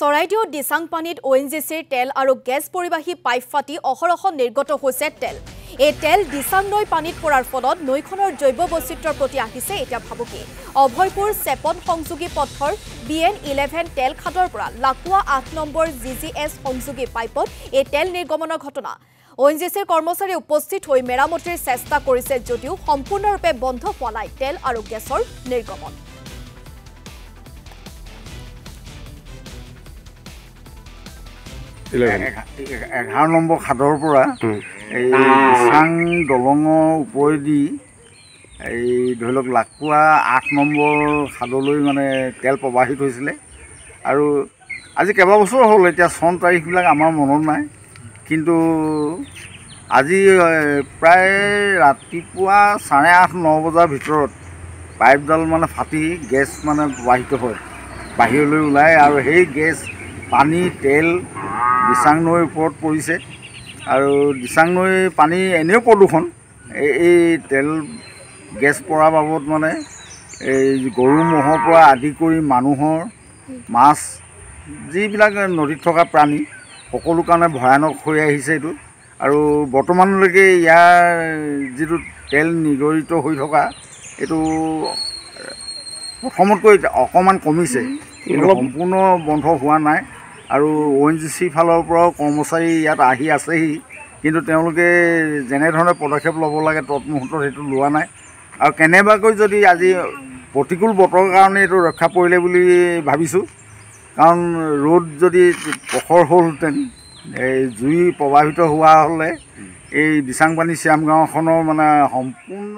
চৰাইদেউ দিচাংপানীত O' N G চিৰ তেল আৰু গেছ পৰিবাহী পাইপ ফাটি অহৰহ নিৰ্গত হৈছে তেল এই তেল দিচাং নৈ পানীত পৰাৰ ফলত নৈখনৰ জৈৱ বৈচিত্ৰৰ প্ৰতি আহিছে এতিয়া ভাবুকি অভয়পুৰ চেপন সংযোগী পথৰ বি এন ইলেভেন তেল খাদৰ পৰা লাকুৱা আঠ নম্বৰ জি জি এছ সংযোগী পাইপত এই তেল নিৰ্গমনৰ ঘটনা অ এন জি চিৰ কৰ্মচাৰী উপস্থিত হৈ মেৰামতিৰ চেষ্টা কৰিছে যদিও সম্পূৰ্ণৰূপে বন্ধ হোৱা নাই তেল আৰু গেছৰ নিৰ্গমন এঘাৰ নম্বৰ খাদৰ পৰা এই চাং দলঙৰ ওপৰেদি এই ধৰি লওক লাকুৱা আঠ নম্বৰ খাদলৈ মানে তেল প্ৰবাহিত হৈছিলে আৰু আজি কেইবাবছৰ হ'ল এতিয়া চন তাৰিখবিলাক আমাৰ মনত নাই কিন্তু আজি প্ৰায় ৰাতিপুৱা চাৰে আঠ ন বজাৰ ভিতৰত পাইপডাল মানে ফাটি গেছ মানে প্ৰবাহিত হয় বাহিৰলৈ ওলায় আৰু সেই গেছ পানী তেল দিচাং নৈৰ ওপৰত পৰিছে আৰু দিচাং নৈ পানী এনেও প্ৰদূষণ এই এই তেল গেছ পৰা বাবদ মানে এই গৰু ম'হৰ পৰা আদি কৰি মানুহৰ মাছ যিবিলাক নদীত থকা প্ৰাণী সকলো কাৰণে ভয়ানক হৈ আহিছে এইটো আৰু বৰ্তমানলৈকে ইয়াৰ যিটো তেল নিগৰিত হৈ থকা এইটো প্ৰথমতকৈ অকণমান কমিছে কিন্তু সম্পূৰ্ণ বন্ধ হোৱা নাই আৰু অ' এন জি চি ফালৰ পৰাও কৰ্মচাৰী ইয়াত আহি আছেহি কিন্তু তেওঁলোকে যেনেধৰণে পদক্ষেপ ল'ব লাগে তৎমুহূৰ্তত সেইটো লোৱা নাই আৰু কেনেবাকৈ যদি আজি প্ৰতিকূল বতৰৰ কাৰণে এইটো ৰক্ষা পৰিলে বুলি ভাবিছোঁ কাৰণ ৰ'দ যদি প্ৰখৰ হ'লহেঁতেন এই জুই প্ৰভাৱিত হোৱা হ'লে এই দিচাংপানী গাঁওখনৰ মানে সম্পূৰ্ণ